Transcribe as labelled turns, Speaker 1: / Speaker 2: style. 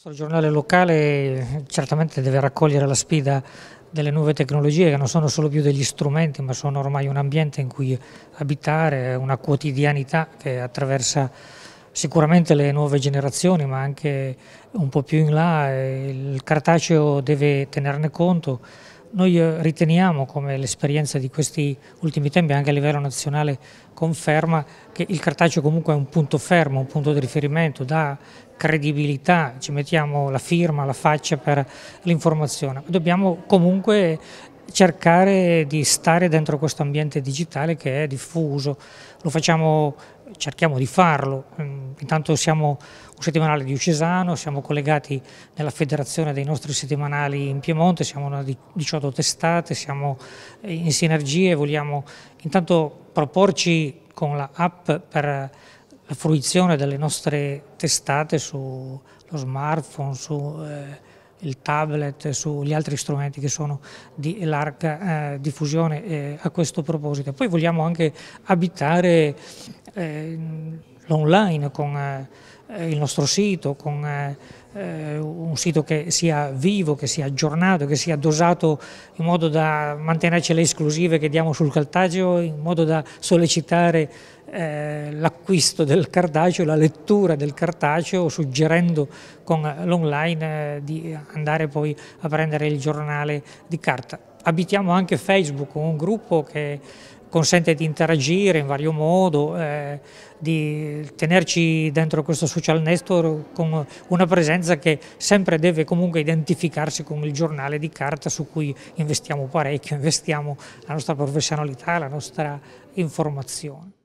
Speaker 1: Il nostro giornale locale certamente deve raccogliere la sfida delle nuove tecnologie che non sono solo più degli strumenti ma sono ormai un ambiente in cui abitare, una quotidianità che attraversa sicuramente le nuove generazioni ma anche un po' più in là il cartaceo deve tenerne conto noi eh, riteniamo, come l'esperienza di questi ultimi tempi anche a livello nazionale conferma, che il cartaceo comunque è un punto fermo, un punto di riferimento, dà credibilità, ci mettiamo la firma, la faccia per l'informazione. Dobbiamo comunque cercare di stare dentro questo ambiente digitale che è diffuso, facciamo, cerchiamo di farlo, mm, intanto siamo un settimanale di Ucesano, siamo collegati nella federazione dei nostri settimanali in Piemonte, siamo una 18 testate, siamo in sinergie, vogliamo intanto proporci con la app per la fruizione delle nostre testate sullo smartphone, su... Eh, il tablet, sugli altri strumenti che sono di larga eh, diffusione eh, a questo proposito. Poi vogliamo anche abitare eh, l'online con eh, il nostro sito, con eh, eh, un sito che sia vivo, che sia aggiornato, che sia dosato in modo da mantenerci le esclusive che diamo sul Caltagio, in modo da sollecitare eh, l'acquisto del cartaceo, la lettura del cartaceo, suggerendo con l'online eh, di andare poi a prendere il giornale di carta. Abitiamo anche Facebook, un gruppo che consente di interagire in vario modo, eh, di tenerci dentro questo social network con una presenza che sempre deve comunque identificarsi con il giornale di carta su cui investiamo parecchio, investiamo la nostra professionalità, la nostra informazione.